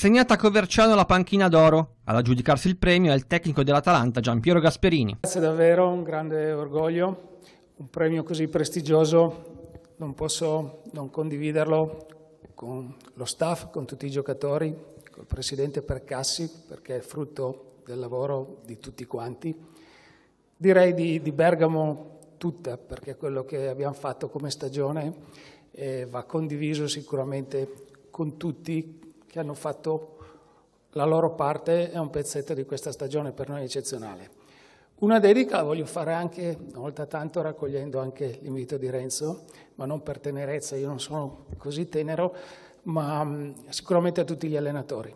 Assegnata a Coverciano la panchina d'oro. Ad aggiudicarsi il premio è il tecnico dell'Atalanta Giampiero Gasperini. Grazie davvero, un grande orgoglio. Un premio così prestigioso non posso non condividerlo con lo staff, con tutti i giocatori, col presidente Percassi perché è frutto del lavoro di tutti quanti. Direi di, di Bergamo tutta perché quello che abbiamo fatto come stagione eh, va condiviso sicuramente con tutti che hanno fatto la loro parte è un pezzetto di questa stagione per noi eccezionale. Una dedica la voglio fare anche, una volta tanto raccogliendo anche l'invito di Renzo, ma non per tenerezza, io non sono così tenero, ma mm, sicuramente a tutti gli allenatori,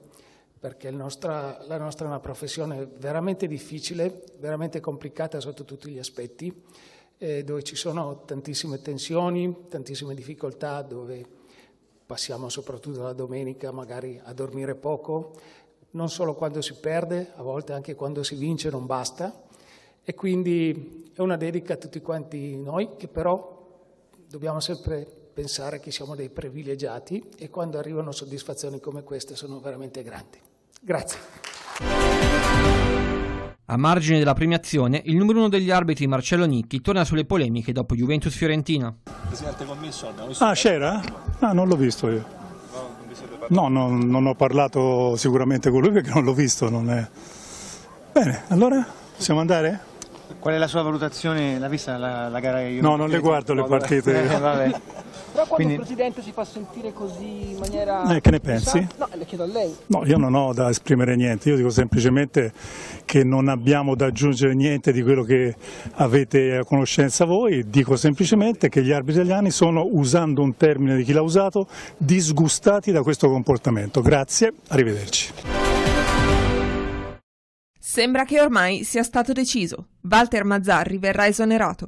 perché nostra, la nostra è una professione veramente difficile, veramente complicata sotto tutti gli aspetti, eh, dove ci sono tantissime tensioni, tantissime difficoltà, dove passiamo soprattutto la domenica magari a dormire poco, non solo quando si perde, a volte anche quando si vince non basta e quindi è una dedica a tutti quanti noi che però dobbiamo sempre pensare che siamo dei privilegiati e quando arrivano soddisfazioni come queste sono veramente grandi. Grazie. A margine della premiazione, il numero uno degli arbitri Marcello Nicchi torna sulle polemiche dopo Juventus-Fiorentina. Ah, c'era? Ah, non l'ho visto io. No, no, non ho parlato sicuramente con lui perché non l'ho visto. Non è... Bene, allora possiamo andare? Qual è la sua valutazione? L'ha vista la, la gara? Io no, non le guardo le partite. Eh, vabbè. Però quando Quindi... il Presidente si fa sentire così in maniera... Eh, che ne pensi? No, le chiedo a lei. No, io non ho da esprimere niente, io dico semplicemente che non abbiamo da aggiungere niente di quello che avete a conoscenza voi, dico semplicemente che gli arbitri italiani sono, usando un termine di chi l'ha usato, disgustati da questo comportamento. Grazie, arrivederci. Sembra che ormai sia stato deciso. Walter Mazzarri verrà esonerato.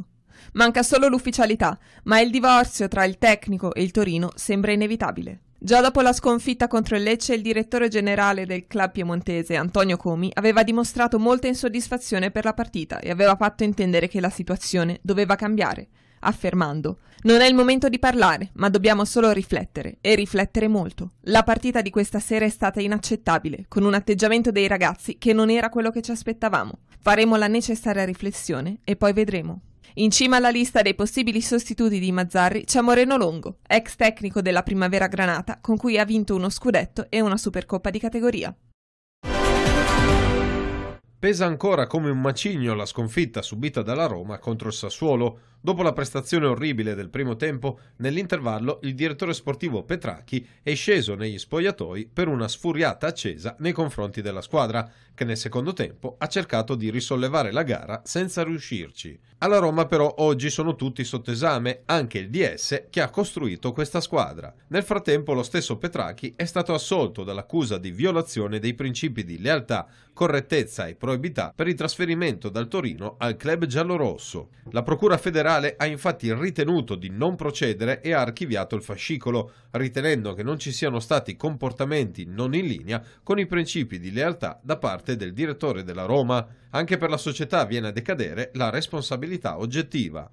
Manca solo l'ufficialità, ma il divorzio tra il tecnico e il Torino sembra inevitabile. Già dopo la sconfitta contro il Lecce, il direttore generale del club piemontese, Antonio Comi, aveva dimostrato molta insoddisfazione per la partita e aveva fatto intendere che la situazione doveva cambiare, affermando «Non è il momento di parlare, ma dobbiamo solo riflettere, e riflettere molto. La partita di questa sera è stata inaccettabile, con un atteggiamento dei ragazzi che non era quello che ci aspettavamo. Faremo la necessaria riflessione e poi vedremo». In cima alla lista dei possibili sostituti di Mazzarri c'è Moreno Longo, ex tecnico della Primavera Granata, con cui ha vinto uno scudetto e una Supercoppa di categoria. Pesa ancora come un macigno la sconfitta subita dalla Roma contro il Sassuolo Dopo la prestazione orribile del primo tempo, nell'intervallo il direttore sportivo Petrachi è sceso negli spogliatoi per una sfuriata accesa nei confronti della squadra, che nel secondo tempo ha cercato di risollevare la gara senza riuscirci. Alla Roma però oggi sono tutti sotto esame, anche il DS che ha costruito questa squadra. Nel frattempo lo stesso Petrachi è stato assolto dall'accusa di violazione dei principi di lealtà, correttezza e proibità per il trasferimento dal Torino al club giallorosso. La procura federale Tribunale ha infatti ritenuto di non procedere e ha archiviato il fascicolo, ritenendo che non ci siano stati comportamenti non in linea con i principi di lealtà da parte del direttore della Roma. Anche per la società viene a decadere la responsabilità oggettiva.